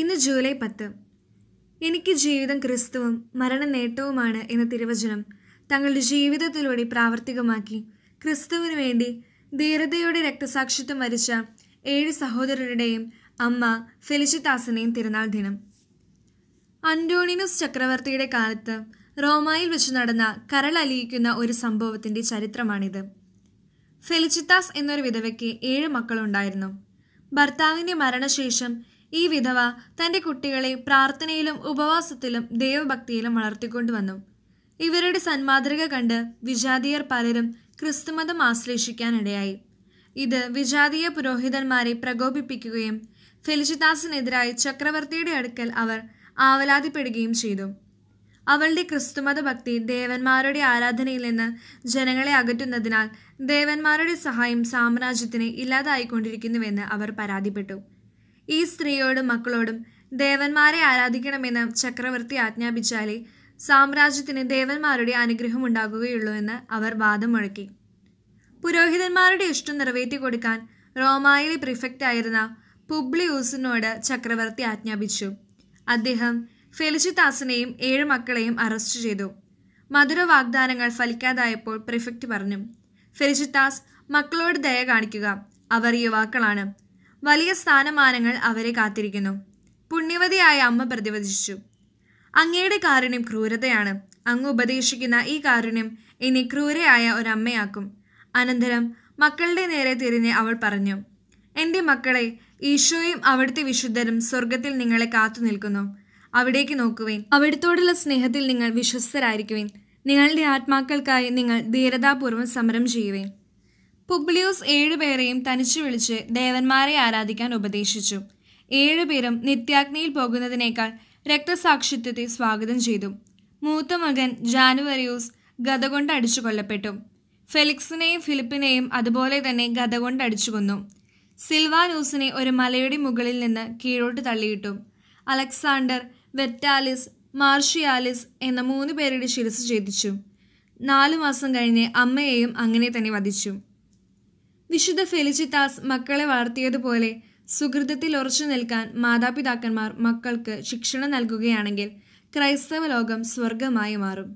ഇന്ന് ജൂലൈ പത്ത് എനിക്ക് ജീവിതം ക്രിസ്തുവും മരണ നേട്ടവുമാണ് എന്ന തിരുവചനം തങ്ങളുടെ ജീവിതത്തിലൂടെ പ്രാവർത്തികമാക്കി ക്രിസ്തുവിനു വേണ്ടി ധീരതയോടെ രക്തസാക്ഷിത്വം വരിച്ച ഏഴ് സഹോദരരുടെയും അമ്മ ഫെലിഷിത്താസിനെയും തിരുനാൾ ദിനം അന്റോണിനസ് ചക്രവർത്തിയുടെ കാലത്ത് റോമായിൽ വെച്ച് നടന്ന കരളലിയിക്കുന്ന ഒരു സംഭവത്തിന്റെ ചരിത്രമാണിത് ഫെലിച്ചിത്താസ് എന്നൊരു വിധവയ്ക്ക് ഏഴ് മക്കളുണ്ടായിരുന്നു ഭർത്താവിന്റെ മരണശേഷം ഈ വിധവ തൻ്റെ കുട്ടികളെ പ്രാർത്ഥനയിലും ഉപവാസത്തിലും ദൈവഭക്തിയിലും വളർത്തിക്കൊണ്ടുവന്നു ഇവരുടെ സന്മാതൃക കണ്ട് വിജാതീയർ പലരും ക്രിസ്തുമതം ആശ്ലേഷിക്കാനിടയായി ഇത് വിജാതീയ പുരോഹിതന്മാരെ പ്രകോപിപ്പിക്കുകയും ഫെലിഷിതാസിനെതിരായി ചക്രവർത്തിയുടെ അടുക്കൽ അവർ ആവലാതിപ്പെടുകയും ചെയ്തു അവളുടെ ക്രിസ്തുമത ഭക്തി ദേവന്മാരുടെ ആരാധനയിൽ നിന്ന് ജനങ്ങളെ അകറ്റുന്നതിനാൽ ദേവന്മാരുടെ സഹായം സാമ്രാജ്യത്തിന് ഇല്ലാതായിക്കൊണ്ടിരിക്കുന്നുവെന്ന് അവർ പരാതിപ്പെട്ടു ഈ സ്ത്രീയോടും മക്കളോടും ദേവന്മാരെ ആരാധിക്കണമെന്ന് ചക്രവർത്തി ആജ്ഞാപിച്ചാലേ സാമ്രാജ്യത്തിന് ദേവന്മാരുടെ അനുഗ്രഹം ഉണ്ടാകുകയുള്ളൂ എന്ന് അവർ വാദം മുഴക്കി പുരോഹിതന്മാരുടെ ഇഷ്ടം നിറവേറ്റി കൊടുക്കാൻ റോമായിലെ ആയിരുന്ന പുബ്ലിയൂസിനോട് ചക്രവർത്തി ആജ്ഞാപിച്ചു അദ്ദേഹം ഫെലിച്ചിത്താസിനെയും ഏഴ് മക്കളെയും അറസ്റ്റ് ചെയ്തു മധുര വാഗ്ദാനങ്ങൾ ഫലിക്കാതായപ്പോൾ പ്രിഫെക്റ്റ് പറഞ്ഞു ഫെലിച്ചിത്താസ് മക്കളോട് ദയ കാണിക്കുക അവർ യുവാക്കളാണ് വലിയ സ്ഥാനമാനങ്ങൾ അവരെ കാത്തിരിക്കുന്നു പുണ്യവതിയായ അമ്മ പ്രതിവചിച്ചു അങ്ങയുടെ കാരുണ്യം ക്രൂരതയാണ് അങ്ങ് ഉപദേശിക്കുന്ന ഈ കാരുണ്യം എന്നെ ക്രൂരയായ ഒരമ്മയാക്കും അനന്തരം മക്കളുടെ നേരെ തിരിഞ്ഞ് അവൾ പറഞ്ഞു എൻ്റെ മക്കളെ ഈശോയും അവിടുത്തെ വിശുദ്ധരും സ്വർഗത്തിൽ നിങ്ങളെ കാത്തു നിൽക്കുന്നു അവിടേക്ക് നോക്കുവേൻ അവിടത്തോടുള്ള സ്നേഹത്തിൽ നിങ്ങൾ വിശ്വസ്തരായിരിക്കുവേൻ നിങ്ങളുടെ ആത്മാക്കൾക്കായി നിങ്ങൾ ധീരതാപൂർവ്വം സമരം ചെയ്യുവേൻ പുബ്ലിയോസ് ഏഴുപേരെയും തനിച്ചു വിളിച്ച് ദേവന്മാരെ ആരാധിക്കാൻ ഉപദേശിച്ചു ഏഴുപേരും നിത്യാഗ്നിയിൽ പോകുന്നതിനേക്കാൾ രക്തസാക്ഷിത്വത്തെ സ്വാഗതം ചെയ്തു മൂത്ത മകൻ ജാനുവരിയൂസ് ഗത കൊണ്ട് അടിച്ചു കൊല്ലപ്പെട്ടു ഫെലിക്സിനെയും ഫിലിപ്പിനെയും അതുപോലെ തന്നെ ഗത കൊണ്ട് അടിച്ചു കൊന്നു സിൽവാനൂസിനെ ഒരു മലയുടെ മുകളിൽ നിന്ന് കീഴോട്ട് തള്ളിയിട്ടു അലക്സാണ്ടർ വെറ്റാലിസ് മാർഷിയാലിസ് എന്ന മൂന്ന് പേരുടെ ശിരസ് ഛേദിച്ചു നാലു മാസം കഴിഞ്ഞ് അമ്മയെയും അങ്ങനെ തന്നെ വധിച്ചു വിശുദ്ധ ഫെലിച്ചിത്താസ് മക്കളെ വളർത്തിയതുപോലെ സുഹൃതത്തിൽ ഉറച്ചു നിൽക്കാൻ മാതാപിതാക്കന്മാർ മക്കൾക്ക് ശിക്ഷണം നൽകുകയാണെങ്കിൽ ക്രൈസ്തവ ലോകം സ്വർഗമായി മാറും